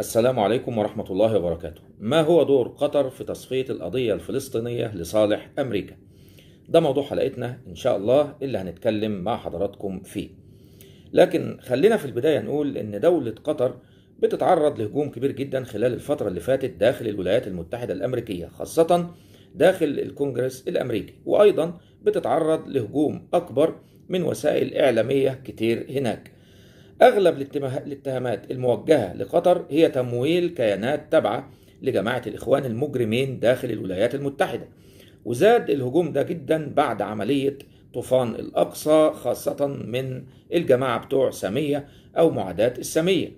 السلام عليكم ورحمة الله وبركاته. ما هو دور قطر في تصفية القضية الفلسطينية لصالح أمريكا؟ ده موضوع حلقتنا إن شاء الله اللي هنتكلم مع حضراتكم فيه. لكن خلينا في البداية نقول إن دولة قطر بتتعرض لهجوم كبير جدا خلال الفترة اللي فاتت داخل الولايات المتحدة الأمريكية خاصة داخل الكونجرس الأمريكي وأيضا بتتعرض لهجوم أكبر من وسائل إعلامية كتير هناك أغلب الاتهامات الموجهة لقطر هي تمويل كيانات تابعة لجماعة الإخوان المجرمين داخل الولايات المتحدة وزاد الهجوم ده جدا بعد عملية طوفان الأقصى خاصة من الجماعة بتوع سامية أو معاداة السامية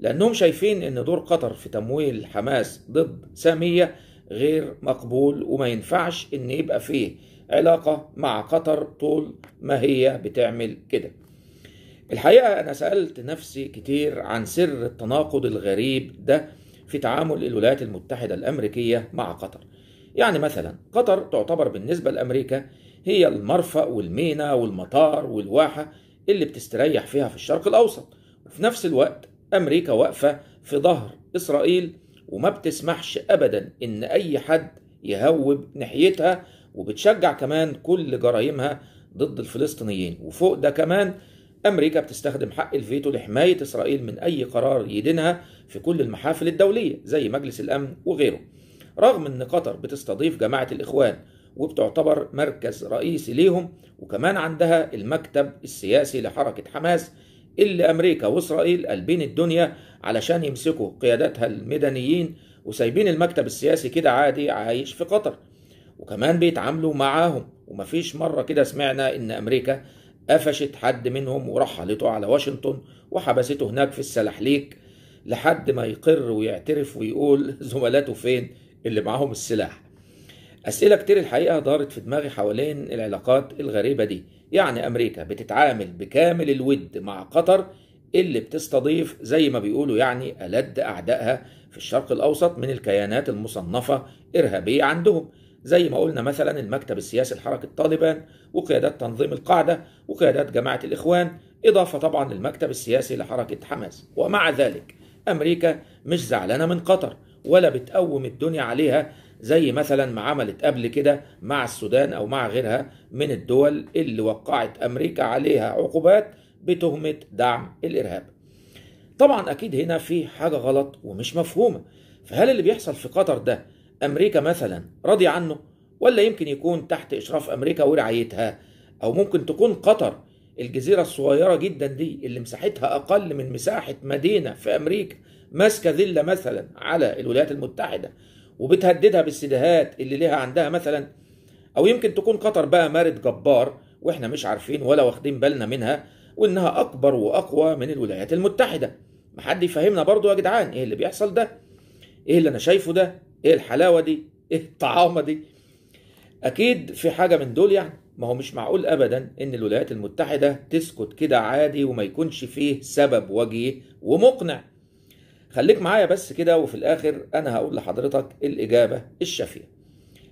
لأنهم شايفين إن دور قطر في تمويل حماس ضد سامية غير مقبول وما ينفعش إن يبقى فيه علاقة مع قطر طول ما هي بتعمل كده الحقيقة أنا سألت نفسي كتير عن سر التناقض الغريب ده في تعامل الولايات المتحدة الأمريكية مع قطر يعني مثلا قطر تعتبر بالنسبة لأمريكا هي المرفأ والمينا والمطار والواحة اللي بتستريح فيها في الشرق الأوسط وفي نفس الوقت أمريكا واقفة في ظهر إسرائيل وما بتسمحش أبدا إن أي حد يهوب ناحيتها وبتشجع كمان كل جرائمها ضد الفلسطينيين وفوق ده كمان أمريكا بتستخدم حق الفيتو لحماية إسرائيل من أي قرار يدينها في كل المحافل الدولية زي مجلس الأمن وغيره رغم أن قطر بتستضيف جماعة الإخوان وبتعتبر مركز رئيسي ليهم وكمان عندها المكتب السياسي لحركة حماس اللي أمريكا وإسرائيل قلبين الدنيا علشان يمسكوا قيادتها المدنيين وسايبين المكتب السياسي كده عادي عايش في قطر وكمان بيتعاملوا معاهم ومفيش مرة كده سمعنا إن أمريكا قفشت حد منهم ورحلته على واشنطن وحبسته هناك في السلاحليك لحد ما يقر ويعترف ويقول زملاته فين اللي معاهم السلاح أسئلة كتير الحقيقة دارت في دماغي حوالين العلاقات الغريبة دي يعني أمريكا بتتعامل بكامل الود مع قطر اللي بتستضيف زي ما بيقولوا يعني ألد أعدائها في الشرق الأوسط من الكيانات المصنفة إرهابية عندهم زي ما قلنا مثلا المكتب السياسي لحركة طالبان وقيادات تنظيم القاعدة وقيادات جماعة الإخوان إضافة طبعا للمكتب السياسي لحركة حماس ومع ذلك أمريكا مش زعلانة من قطر ولا بتقوم الدنيا عليها زي مثلا ما عملت قبل كده مع السودان أو مع غيرها من الدول اللي وقعت أمريكا عليها عقوبات بتهمة دعم الإرهاب طبعا أكيد هنا في حاجة غلط ومش مفهومة فهل اللي بيحصل في قطر ده أمريكا مثلا راضي عنه ولا يمكن يكون تحت إشراف أمريكا ورعايتها أو ممكن تكون قطر الجزيرة الصغيرة جدا دي اللي مساحتها أقل من مساحة مدينة في أمريكا ماسكة ذلة مثلا على الولايات المتحدة وبتهددها بالسدهات اللي ليها عندها مثلا أو يمكن تكون قطر بقى مارد جبار وإحنا مش عارفين ولا واخدين بالنا منها وإنها أكبر وأقوى من الولايات المتحدة محد يفهمنا برضو يا جدعان إيه اللي بيحصل ده إيه اللي أنا شايفه ده ايه الحلاوه دي ايه الطعامه دي اكيد في حاجه من دول يعني ما هو مش معقول ابدا ان الولايات المتحده تسكت كده عادي وما يكونش فيه سبب وجيه ومقنع خليك معايا بس كده وفي الاخر انا هقول لحضرتك الاجابه الشافيه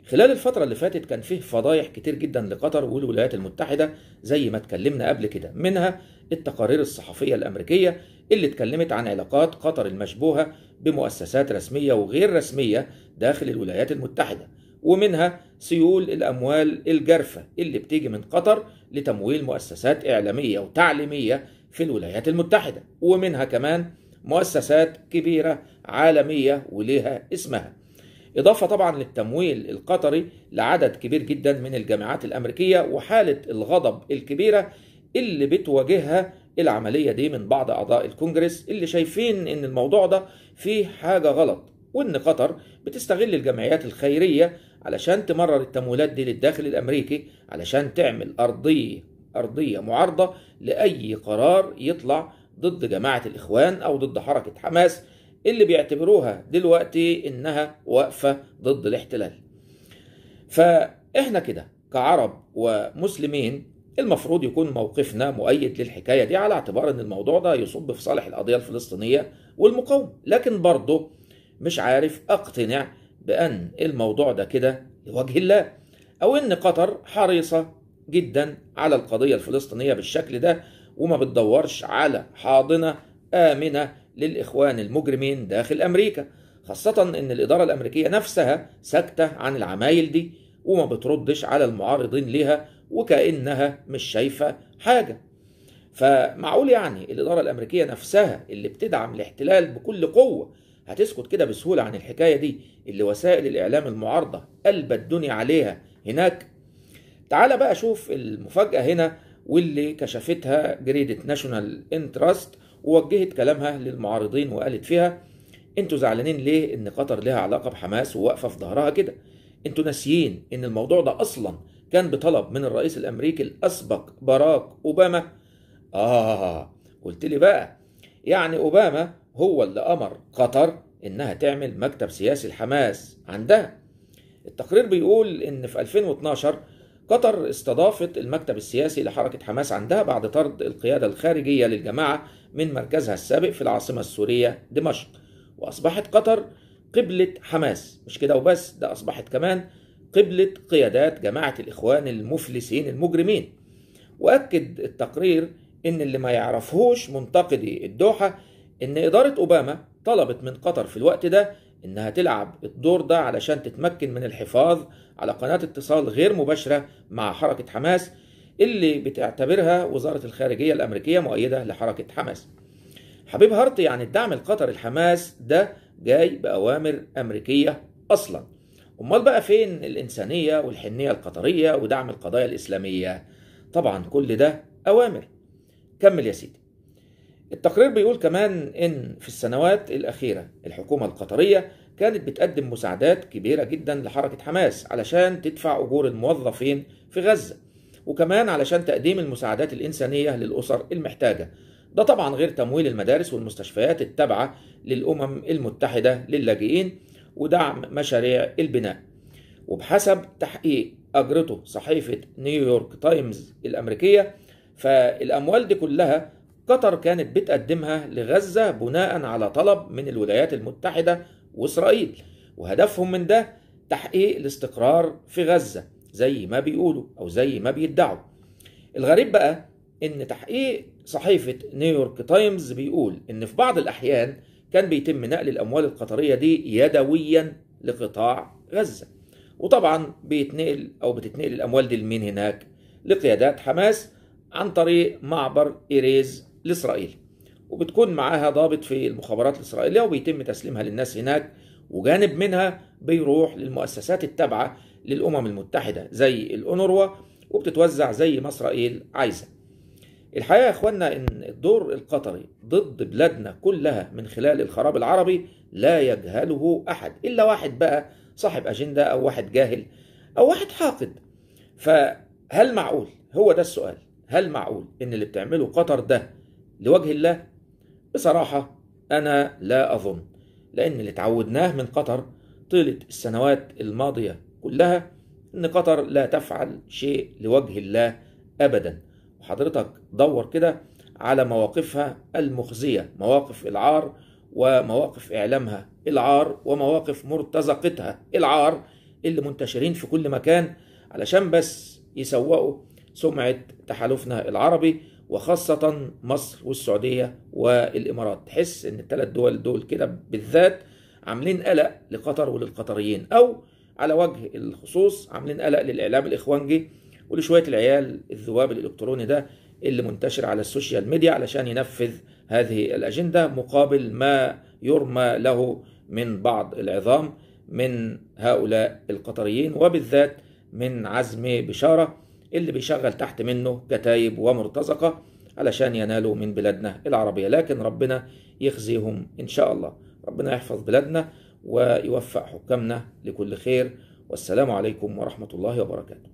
خلال الفترة اللي فاتت كان فيه فضايح كتير جدا لقطر والولايات المتحدة زي ما اتكلمنا قبل كده منها التقارير الصحفية الأمريكية اللي اتكلمت عن علاقات قطر المشبوهة بمؤسسات رسمية وغير رسمية داخل الولايات المتحدة ومنها سيول الأموال الجارفة اللي بتيجي من قطر لتمويل مؤسسات إعلامية وتعليمية في الولايات المتحدة ومنها كمان مؤسسات كبيرة عالمية وليها اسمها إضافة طبعا للتمويل القطري لعدد كبير جدا من الجامعات الأمريكية وحالة الغضب الكبيرة اللي بتواجهها العملية دي من بعض أعضاء الكونجرس اللي شايفين إن الموضوع ده فيه حاجة غلط وإن قطر بتستغل الجمعيات الخيرية علشان تمرر التمويلات دي للداخل الأمريكي علشان تعمل أرضية أرضية معارضة لأي قرار يطلع ضد جماعة الإخوان أو ضد حركة حماس اللي بيعتبروها دلوقتي إنها واقفة ضد الاحتلال فإحنا كده كعرب ومسلمين المفروض يكون موقفنا مؤيد للحكاية دي على اعتبار أن الموضوع ده يصب في صالح القضية الفلسطينية والمقاومة لكن برضه مش عارف أقتنع بأن الموضوع ده كده لوجه الله أو أن قطر حريصة جدا على القضية الفلسطينية بالشكل ده وما بتدورش على حاضنة آمنة للإخوان المجرمين داخل أمريكا خاصة أن الإدارة الأمريكية نفسها ساكتة عن العمايل دي وما بتردش على المعارضين لها وكأنها مش شايفة حاجة فمعقول يعني الإدارة الأمريكية نفسها اللي بتدعم الاحتلال بكل قوة هتسكت كده بسهولة عن الحكاية دي اللي وسائل الإعلام المعارضة قلبت الدنيا عليها هناك تعال بقى شوف المفاجأة هنا واللي كشفتها جريدة ناشونال انتراست ووجهت كلامها للمعارضين وقالت فيها انتوا زعلانين ليه ان قطر لها علاقة بحماس وواقفة في ظهرها كده انتوا ناسيين ان الموضوع ده اصلا كان بطلب من الرئيس الامريكي الاسبق باراك اوباما اه قلت لي بقى يعني اوباما هو اللي امر قطر انها تعمل مكتب سياسي الحماس عندها التقرير بيقول ان في 2012 قطر استضافت المكتب السياسي لحركة حماس عندها بعد طرد القيادة الخارجية للجماعة من مركزها السابق في العاصمة السورية دمشق وأصبحت قطر قبلة حماس مش كده وبس ده أصبحت كمان قبلة قيادات جماعة الإخوان المفلسين المجرمين وأكد التقرير إن اللي ما يعرفهوش منتقدي الدوحة إن إدارة أوباما طلبت من قطر في الوقت ده إنها تلعب الدور ده علشان تتمكن من الحفاظ على قناة اتصال غير مباشرة مع حركة حماس اللي بتعتبرها وزارة الخارجية الأمريكية مؤيدة لحركة حماس حبيب هارت يعني الدعم القطري لحماس ده جاي بأوامر أمريكية أصلا امال بقى فين الانسانيه والحنيه القطريه ودعم القضايا الاسلاميه طبعا كل ده اوامر كمل يا سيدي التقرير بيقول كمان ان في السنوات الاخيره الحكومه القطريه كانت بتقدم مساعدات كبيره جدا لحركه حماس علشان تدفع اجور الموظفين في غزه وكمان علشان تقديم المساعدات الانسانيه للاسر المحتاجه ده طبعا غير تمويل المدارس والمستشفيات التابعه للامم المتحده للاجئين ودعم مشاريع البناء وبحسب تحقيق أجرته صحيفة نيويورك تايمز الأمريكية فالأموال دي كلها قطر كانت بتقدمها لغزة بناء على طلب من الولايات المتحدة وإسرائيل وهدفهم من ده تحقيق الاستقرار في غزة زي ما بيقولوا أو زي ما بيدعوا الغريب بقى إن تحقيق صحيفة نيويورك تايمز بيقول إن في بعض الأحيان كان بيتم نقل الأموال القطرية دي يدويا لقطاع غزة وطبعا بيتنقل أو بتتنقل الأموال دي لمين هناك لقيادات حماس عن طريق معبر إيريز لإسرائيل وبتكون معاها ضابط في المخابرات الإسرائيلية وبيتم تسليمها للناس هناك وجانب منها بيروح للمؤسسات التابعة للأمم المتحدة زي الأونروا وبتتوزع زي ما إسرائيل عايزة الحقيقه يا اخوانا ان الدور القطري ضد بلادنا كلها من خلال الخراب العربي لا يجهله احد الا واحد بقى صاحب اجنده او واحد جاهل او واحد حاقد فهل معقول هو ده السؤال هل معقول ان اللي بتعمله قطر ده لوجه الله بصراحه انا لا اظن لان اللي تعودناه من قطر طيله السنوات الماضيه كلها ان قطر لا تفعل شيء لوجه الله ابدا وحضرتك دور كده على مواقفها المخزية مواقف العار ومواقف إعلامها العار ومواقف مرتزقتها العار اللي منتشرين في كل مكان علشان بس يسوقوا سمعة تحالفنا العربي وخاصة مصر والسعودية والإمارات تحس إن الثلاث دول دول كده بالذات عاملين قلق لقطر وللقطريين أو على وجه الخصوص عاملين قلق للإعلام الإخوانجي ولشويه العيال الذباب الالكتروني ده اللي منتشر على السوشيال ميديا علشان ينفذ هذه الاجنده مقابل ما يرمى له من بعض العظام من هؤلاء القطريين وبالذات من عزم بشاره اللي بيشغل تحت منه كتايب ومرتزقه علشان ينالوا من بلادنا العربيه لكن ربنا يخزيهم ان شاء الله ربنا يحفظ بلادنا ويوفق حكامنا لكل خير والسلام عليكم ورحمه الله وبركاته